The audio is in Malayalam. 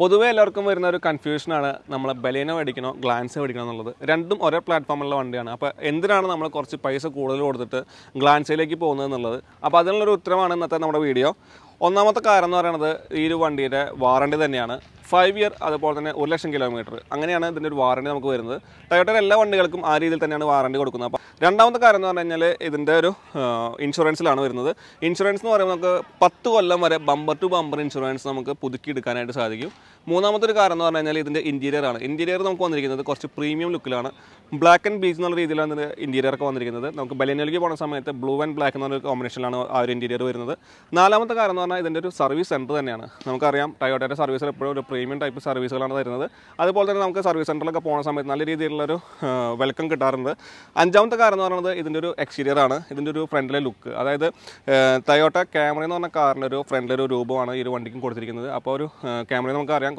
പൊതുവേ എല്ലാവർക്കും വരുന്ന ഒരു കൺഫ്യൂഷനാണ് നമ്മൾ ബലേനോ മേടിക്കണോ ഗ്ലാൻസ് മേടിക്കണോ എന്നുള്ളത് രണ്ടും ഒരേ പ്ലാറ്റ്ഫോമിലുള്ള വണ്ടിയാണ് അപ്പോൾ എന്തിനാണ് നമ്മൾ കുറച്ച് പൈസ കൂടുതൽ കൊടുത്തിട്ട് ഗ്ലാൻസിലേക്ക് പോകുന്നത് എന്നുള്ളത് അപ്പോൾ അതിനുള്ളൊരു ഉത്തരമാണ് ഇന്നത്തെ നമ്മുടെ വീഡിയോ ഒന്നാമത്തെ കാര്യം എന്ന് പറയുന്നത് ഈ ഒരു വണ്ടിയുടെ വാറണ്ടി തന്നെയാണ് ഫൈവ് ഇയർ അതുപോലെ തന്നെ ഒരു ലക്ഷം കിലോമീറ്റർ അങ്ങനെയാണ് ഇതിൻ്റെ ഒരു വാറണ്ടി നമുക്ക് വരുന്നത് ടൊയോട്ടയുടെ എല്ലാ വണ്ടികൾക്കും ആ രീതിയിൽ തന്നെയാണ് വാറണ്ടി കൊടുക്കുന്നത് അപ്പോൾ രണ്ടാമത്തെ കാര്യം എന്ന് പറഞ്ഞു കഴിഞ്ഞാൽ ഇതിൻ്റെ ഒരു ഇൻഷുറൻസിലാണ് വരുന്നത് ഇൻഷുറൻസ് എന്ന് പറയുമ്പോൾ നമുക്ക് പത്ത് കൊല്ലം വരെ ബമ്പർ ടു ബമ്പർ ഇൻഷുറൻസ് നമുക്ക് പുതുക്കി എടുക്കാനായിട്ട് സാധിക്കും മൂന്നാമത്തെ ഒരു കാരണം എന്ന് പറഞ്ഞു കഴിഞ്ഞാൽ ഇതിൻ്റെ ഇൻറ്റീരിയർ ആണ് ഇൻറ്റീരിയർ നമുക്ക് വന്നിരിക്കുന്നത് കുറച്ച് പ്രീമിയം ലുക്കിലാണ് ബ്ലാക്ക് ആൻഡ് ബീച്ച് എന്നുള്ള രീതിയിലാണ് ഇതിൻ്റെ ഇൻറ്റീരിയർ ഒക്കെ വന്നിരിക്കുന്നത് നമുക്ക് ബലനിലേക്ക് പോകുന്ന സമയത്ത് ബ്ലൂ ആൻഡ് ബ്ലാക്ക് എന്നൊരു കോമ്പിനേഷനിലാണ് ആ ഒരു ഇൻറ്റീരിയർ വരുന്നത് നാലാമത്തെ കാരണം എന്ന് പറഞ്ഞാൽ ഇതിൻ്റെ ഒരു സർവീസ് സെൻറ്റർ തന്നെയാണ് നമുക്കറിയാം ടയോട്ടയുടെ സർവീസിൽ എപ്പോഴും ഒരു പ്രീമിയം ടൈപ്പ് സർവീസുകളാണ് തരുന്നത് അതുപോലെ തന്നെ നമുക്ക് സർവീസ് സെൻറ്ററിലൊക്കെ പോകുന്ന സമയത്ത് നല്ല രീതിയിലുള്ളൊരു വെൽക്കം കിട്ടാറുണ്ട് അഞ്ചാമത്തെ കാർ എന്ന് പറയുന്നത് ഇതിൻ്റെ ഒരു എക്സ്റ്റീരിയർ ആണ് ഇതിൻ്റെ ഒരു ഫ്രണ്ടിലെ ലുക്ക് അതായത് തയോട്ട ക്യാമറ എന്ന് പറഞ്ഞ കാറിൻ്റെ ഒരു ഫ്രണ്ടിലൊരു ഒരു രൂപമാണ് ഈ ഒരു വണ്ടിക്കും കൊടുത്തിരിക്കുന്നത് അപ്പോൾ ഒരു ക്യാമറ നമുക്കറിയാം